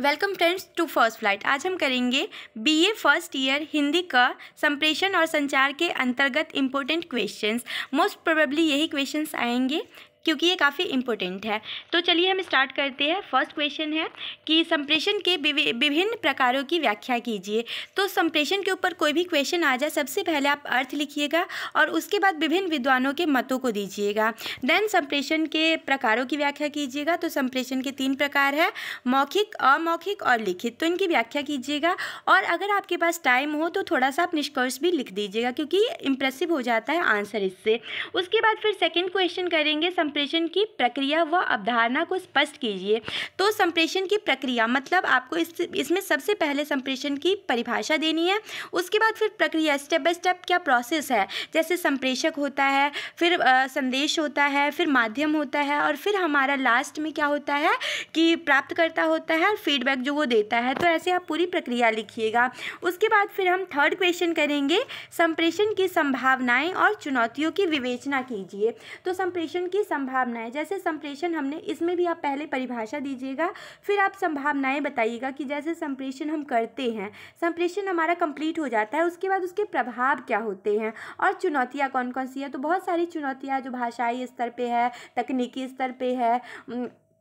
welcome friends to first flight आज हम करेंगे बीए फर्स्ट ईयर हिंदी का संप्रेषण और संचार के अंतर्गत इम्पोर्टेंट क्वेश्चंस मोस्ट प्रोबेबली यही क्वेश्चंस आएंगे क्योंकि ये काफ़ी इम्पोर्टेंट है तो चलिए हम स्टार्ट करते हैं फर्स्ट क्वेश्चन है कि संप्रेषण के विभिन्न प्रकारों की व्याख्या कीजिए तो संप्रेषण के ऊपर कोई भी क्वेश्चन आ जाए सबसे पहले आप अर्थ लिखिएगा और उसके बाद विभिन्न विद्वानों के मतों को दीजिएगा देन संप्रेषण के प्रकारों की व्याख्या कीजिएगा तो संप्रेषण के तीन प्रकार है मौखिक अमौखिक और लिखित तो इनकी व्याख्या कीजिएगा और अगर आपके पास टाइम हो तो थोड़ा सा आप निष्कर्ष भी लिख दीजिएगा क्योंकि इम्प्रेसिव हो जाता है आंसर इससे उसके बाद फिर सेकेंड क्वेश्चन करेंगे संप्रेषण की प्रक्रिया व अवधारणा को स्पष्ट कीजिए तो संप्रेषण की प्रक्रिया मतलब आपको इस इसमें सबसे पहले संप्रेषण की परिभाषा देनी है उसके बाद फिर प्रक्रिया स्टेप बाय स्टेप क्या प्रोसेस है जैसे संप्रेषक होता है फिर संदेश होता है फिर माध्यम होता है और फिर हमारा लास्ट में क्या होता है कि प्राप्तकर्ता होता है और फीडबैक जो वो देता है तो ऐसे आप पूरी प्रक्रिया लिखिएगा उसके बाद फिर हम थर्ड क्वेश्चन करेंगे संप्रेषण की संभावनाएं और चुनौतियों की विवेचना कीजिए तो संप्रेषण की संभावनाएं जैसे संप्रेषण हमने इसमें भी आप पहले परिभाषा दीजिएगा फिर आप संभावनाएं बताइएगा कि जैसे संप्रेषण हम करते हैं संप्रेषण हमारा कंप्लीट हो जाता है उसके बाद उसके प्रभाव क्या होते हैं और चुनौतियाँ कौन कौन सी है तो बहुत सारी चुनौतियाँ जो भाषाई स्तर पर है तकनीकी स्तर पर है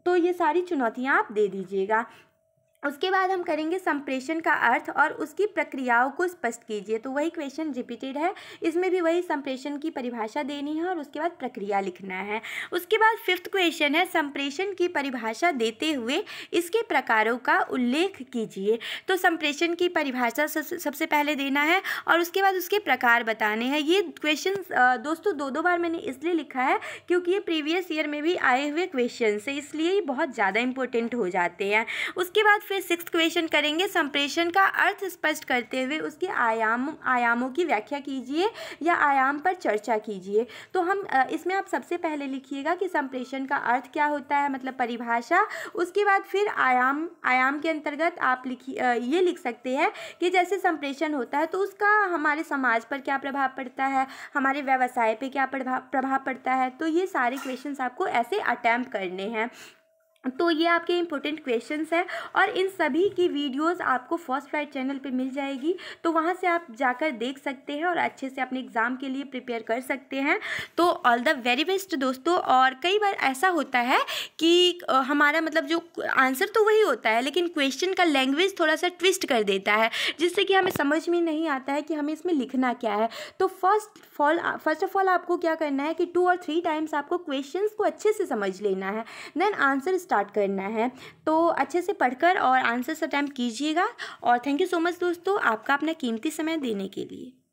तो ये सारी चुनौतियाँ आप दे दीजिएगा उसके बाद हम करेंगे संप्रेषण का अर्थ और उसकी प्रक्रियाओं को स्पष्ट कीजिए तो वही क्वेश्चन रिपीटेड है इसमें भी वही संप्रेषण की परिभाषा देनी है और उसके बाद प्रक्रिया लिखना है उसके बाद फिफ्थ क्वेश्चन है संप्रेषण की परिभाषा देते हुए इसके प्रकारों का उल्लेख कीजिए तो संप्रेषण की परिभाषा सबसे पहले देना है और उसके बाद उसके प्रकार बताने हैं ये क्वेश्चन दोस्तों दो दो बार मैंने इसलिए लिखा है क्योंकि ये प्रीवियस ईयर में भी आए हुए क्वेश्चन है इसलिए ये बहुत ज़्यादा इंपॉर्टेंट हो जाते हैं उसके बाद फिर सिक्स क्वेश्चन करेंगे संप्रेषण का अर्थ स्पष्ट करते हुए उसके आयाम आयामों की व्याख्या कीजिए या आयाम पर चर्चा कीजिए तो हम इसमें आप सबसे पहले लिखिएगा कि संप्रेषण का अर्थ क्या होता है मतलब परिभाषा उसके बाद फिर आयाम आयाम के अंतर्गत आप लिखिए ये लिख सकते हैं कि जैसे संप्रेषण होता है तो उसका हमारे समाज पर क्या प्रभाव पड़ता है हमारे व्यवसाय पर क्या प्रभाव प्रभाव पड़ता है तो ये सारे क्वेश्चन आपको ऐसे अटैम्प्ट करने हैं तो ये आपके इंपॉर्टेंट क्वेश्चंस हैं और इन सभी की वीडियोस आपको फर्स्ट फ्लाइट चैनल पे मिल जाएगी तो वहाँ से आप जाकर देख सकते हैं और अच्छे से अपने एग्ज़ाम के लिए प्रिपेयर कर सकते हैं तो ऑल द वेरी बेस्ट दोस्तों और कई बार ऐसा होता है कि हमारा मतलब जो आंसर तो वही होता है लेकिन क्वेश्चन का लैंग्वेज थोड़ा सा ट्विस्ट कर देता है जिससे कि हमें समझ में नहीं आता है कि हमें इसमें लिखना क्या है तो first fall first of all आपको क्या करना है कि टू और थ्री टाइम्स आपको क्वेश्चन को अच्छे से समझ लेना है देन आंसर स्टार्ट स्टार्ट करना है तो अच्छे से पढ़कर और आंसर्स अटैम्प्ट कीजिएगा और थैंक यू सो मच दोस्तों आपका अपना कीमती समय देने के लिए